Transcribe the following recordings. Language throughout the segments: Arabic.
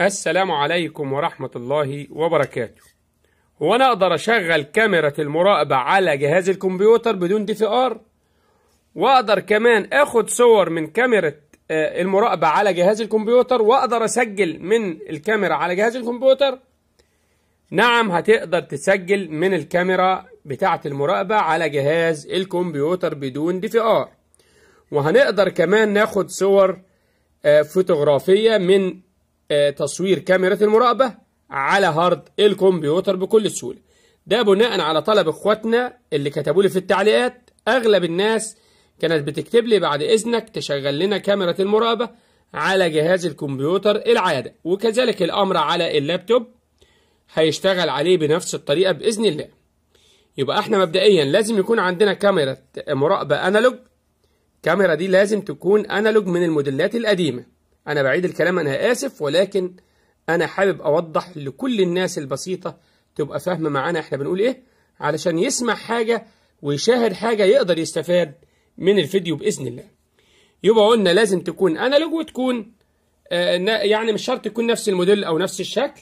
السلام عليكم ورحمة الله وبركاته هو أنا أقدر أشغل كاميرا المراقبة على جهاز الكمبيوتر بدون دي في آر وأقدر كمان أخد صور من كاميرا آه، المراقبة على جهاز الكمبيوتر وأقدر أسجل من الكاميرا على جهاز الكمبيوتر نعم هتقدر تسجل من الكاميرا بتاعة المراقبة على جهاز الكمبيوتر بدون دي في آر وهنقدر كمان ناخد صور آه، فوتوغرافية من آه، تصوير كاميرا المراقبة على هارد الكمبيوتر بكل سهولة ده بناء على طلب اخواتنا اللي كتبوا لي في التعليقات اغلب الناس كانت بتكتب لي بعد اذنك تشغل لنا كاميرا المراقبة على جهاز الكمبيوتر العادة وكذلك الامر على اللابتوب هيشتغل عليه بنفس الطريقة باذن الله يبقى احنا مبدئيا لازم يكون عندنا كاميرا مراقبة انالوج الكاميرا دي لازم تكون انالوج من الموديلات القديمة أنا بعيد الكلام أنا آسف ولكن أنا حابب أوضح لكل الناس البسيطة تبقى فاهمة معانا إحنا بنقول إيه علشان يسمع حاجة ويشاهد حاجة يقدر يستفاد من الفيديو بإذن الله يبقى قلنا لازم تكون أنالوج وتكون آه، يعني مش شرط تكون نفس الموديل أو نفس الشكل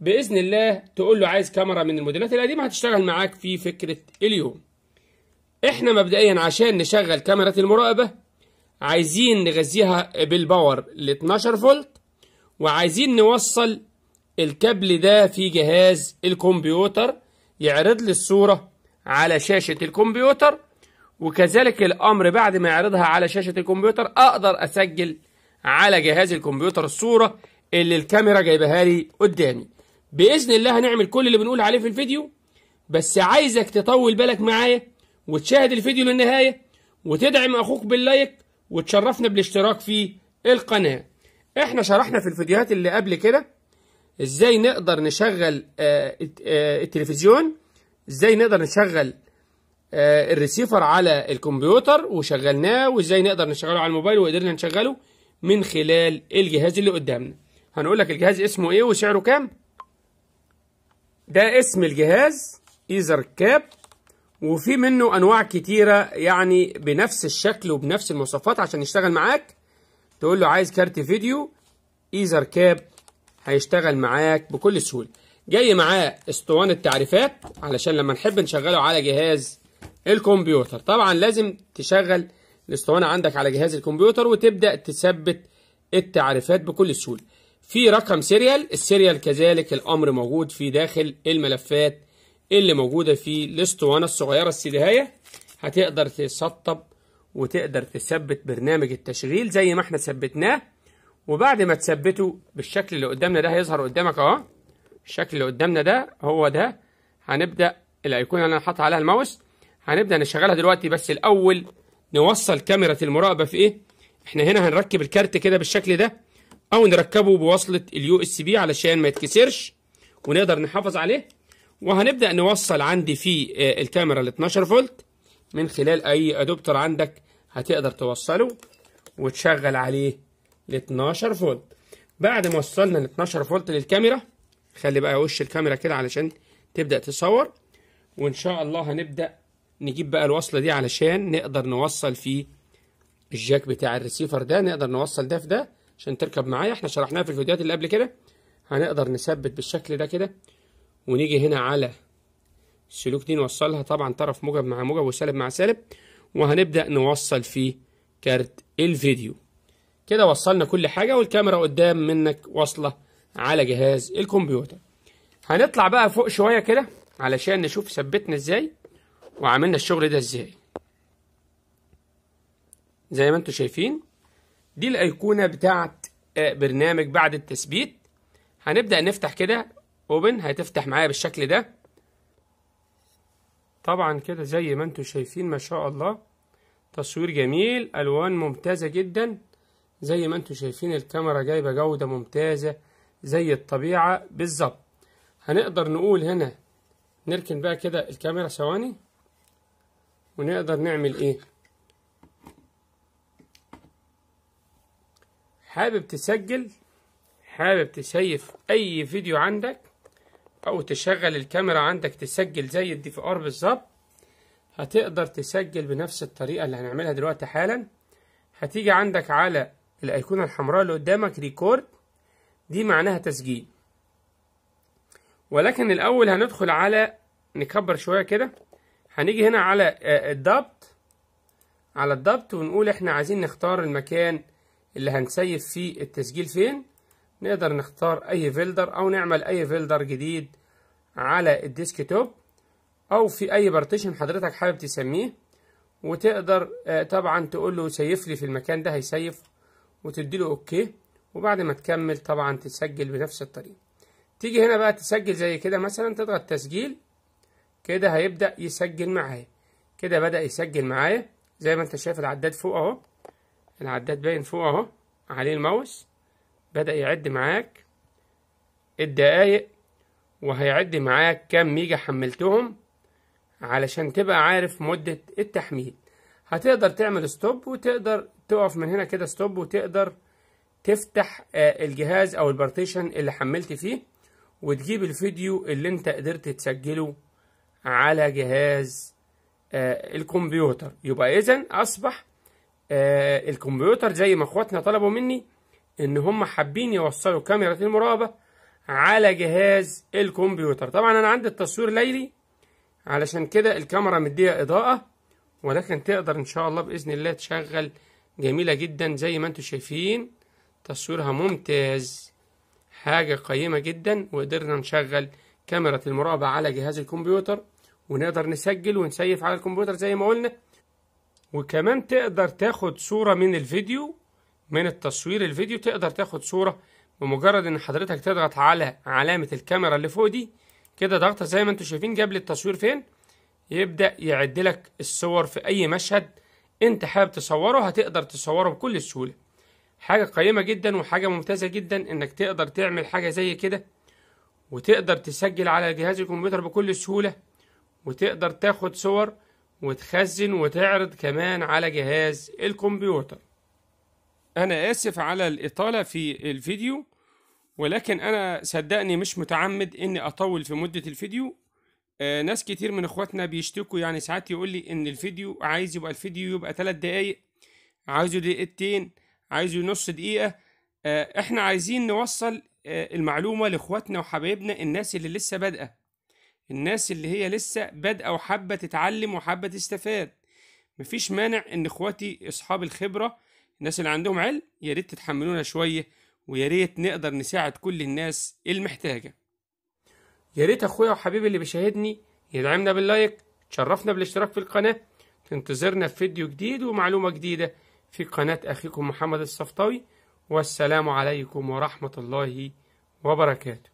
بإذن الله تقول له عايز كاميرا من الموديلات القديمة هتشتغل معاك في فكرة اليوم احنا مبدئيا عشان نشغل كاميرات المراقبة عايزين نغذيها بالباور ل 12 فولت وعايزين نوصل الكابل ده في جهاز الكمبيوتر يعرض لي الصورة على شاشة الكمبيوتر وكذلك الأمر بعد ما يعرضها على شاشة الكمبيوتر أقدر أسجل على جهاز الكمبيوتر الصورة اللي الكاميرا جايبها لي قدامي بإذن الله هنعمل كل اللي بنقول عليه في الفيديو بس عايزك تطول بالك معايا وتشاهد الفيديو للنهاية وتدعم أخوك باللايك وتشرفنا بالاشتراك في القناة احنا شرحنا في الفيديوهات اللي قبل كده ازاي نقدر نشغل آه، آه، التلفزيون ازاي نقدر نشغل آه، الريسيفر على الكمبيوتر وشغلناه وازاي نقدر نشغله على الموبايل وقدرنا نشغله من خلال الجهاز اللي قدامنا هنقول لك الجهاز اسمه ايه وسعره كام ده اسم الجهاز ايزر كاب وفي منه انواع كتيره يعني بنفس الشكل وبنفس المواصفات عشان يشتغل معاك تقول له عايز كارت فيديو ايزر كاب هيشتغل معاك بكل سهوله جاي معاه اسطوانه تعريفات علشان لما نحب نشغله على جهاز الكمبيوتر طبعا لازم تشغل الاسطوانه عندك على جهاز الكمبيوتر وتبدا تثبت التعريفات بكل سهوله في رقم سيريال السيريال كذلك الامر موجود في داخل الملفات اللي موجودة في الاسطوانة الصغيرة السدهاية هتقدر تسطب وتقدر تثبت برنامج التشغيل زي ما احنا ثبتناه وبعد ما تثبته بالشكل اللي قدامنا ده هيظهر قدامك اهو الشكل اللي قدامنا ده هو ده هنبدأ الايقونة اللي انا حاطط عليها الماوس هنبدأ نشغلها دلوقتي بس الأول نوصل كاميرا المراقبة في ايه احنا هنا هنركب الكارت كده بالشكل ده او نركبه بوصلة اليو اس بي علشان ما يتكسرش ونقدر نحافظ عليه وهنبدأ نوصل عندي في آه، الكاميرا ال 12 فولت من خلال أي أدوبتر عندك هتقدر توصله وتشغل عليه ال 12 فولت بعد ما وصلنا ال 12 فولت للكاميرا خلي بقى وش الكاميرا كده علشان تبدأ تصور وإن شاء الله هنبدأ نجيب بقى الوصلة دي علشان نقدر نوصل فيه الجاك بتاع الريسيفر ده نقدر نوصل ده في ده عشان تركب معايا احنا شرحناها في الفيديوهات اللي قبل كده هنقدر نثبت بالشكل ده كده ونيجي هنا على السلوك دي نوصلها طبعا طرف موجب مع موجب وسالب مع سالب وهنبدأ نوصل في كارت الفيديو كده وصلنا كل حاجة والكاميرا قدام منك واصلة على جهاز الكمبيوتر هنطلع بقى فوق شوية كده علشان نشوف ثبتنا ازاي وعملنا الشغل ده ازاي زي ما انتم شايفين دي الايقونة بتاعت آه، برنامج بعد التثبيت هنبدأ نفتح كده اوبن هتفتح معايا بالشكل ده طبعا كده زي ما انتم شايفين ما شاء الله تصوير جميل الوان ممتازه جدا زي ما انتم شايفين الكاميرا جايبه جوده ممتازه زي الطبيعه بالظبط هنقدر نقول هنا نركن بقى كده الكاميرا ثواني ونقدر نعمل ايه حابب تسجل حابب تشيف اي فيديو عندك او تشغل الكاميرا عندك تسجل زي الدي في ار بالظبط هتقدر تسجل بنفس الطريقه اللي هنعملها دلوقتي حالا هتيجي عندك على الايقونه الحمراء اللي قدامك ريكورد دي معناها تسجيل ولكن الاول هندخل على نكبر شويه كده هنيجي هنا على آه، الضبط على الضبط ونقول احنا عايزين نختار المكان اللي هنسيف فيه التسجيل فين نقدر نختار اي فيلدر او نعمل اي فيلدر جديد على الديسك توب او في اي بارتيشن حضرتك حابب تسميه وتقدر آه، طبعا تقول له سيف لي في المكان ده هيسيف وتديله اوكي وبعد ما تكمل طبعا تسجل بنفس الطريقه تيجي هنا بقى تسجل زي كده مثلا تضغط تسجيل كده هيبدا يسجل معايا كده بدا يسجل معايا زي ما انت شايف العداد فوق اهو العداد باين فوق اهو عليه الماوس بدأ يعد معاك الدقايق وهيعد معاك كام ميجا حملتهم علشان تبقى عارف مدة التحميل هتقدر تعمل ستوب وتقدر تقف من هنا كده ستوب وتقدر تفتح آه، الجهاز او البارتيشن اللي حملت فيه وتجيب الفيديو اللي انت قدرت تسجله على جهاز آه، الكمبيوتر يبقى اذا اصبح آه، الكمبيوتر زي ما اخواتنا طلبوا مني ان هم حابين يوصلوا كاميرا المراقبه على جهاز الكمبيوتر طبعا انا عندي التصوير ليلي علشان كده الكاميرا مديه اضاءه ولكن تقدر ان شاء الله باذن الله تشغل جميله جدا زي ما انتم شايفين تصويرها ممتاز حاجه قيمه جدا وقدرنا نشغل كاميرا المراقبه على جهاز الكمبيوتر ونقدر نسجل ونسيف على الكمبيوتر زي ما قلنا وكمان تقدر تاخد صورة من الفيديو من التصوير الفيديو تقدر تاخد صورة بمجرد ان حضرتك تضغط على علامة الكاميرا اللي فوق دي كده ضغطة زي ما انتوا شايفين جاب التصوير فين يبدأ يعد لك الصور في اي مشهد انت حابب تصوره هتقدر تصوره بكل سهولة حاجة قيمة جدا وحاجة ممتازة جدا انك تقدر تعمل حاجة زي كده وتقدر تسجل على جهاز الكمبيوتر بكل سهولة وتقدر تاخد صور وتخزن وتعرض كمان على جهاز الكمبيوتر أنا آسف على الإطالة في الفيديو ولكن أنا صدقني مش متعمد إني أطول في مدة الفيديو آه ناس كتير من إخواتنا بيشتكوا يعني ساعات يقول لي إن الفيديو عايز يبقى الفيديو يبقى تلات دقايق عايزه دقيقتين عايزه نص دقيقة آه إحنا عايزين نوصل آه المعلومة لإخواتنا وحبايبنا الناس اللي لسه بادئة الناس اللي هي لسه بادئة وحابة تتعلم وحابة تستفاد مفيش مانع إن إخواتي أصحاب الخبرة الناس اللي عندهم علم يا ريت تتحملونا شويه ويا ريت نقدر نساعد كل الناس المحتاجه يا ريت اخويا وحبيبي اللي بيشاهدني يدعمنا باللايك تشرفنا بالاشتراك في القناه تنتظرنا في فيديو جديد ومعلومه جديده في قناه اخيكم محمد الصفطاوي والسلام عليكم ورحمه الله وبركاته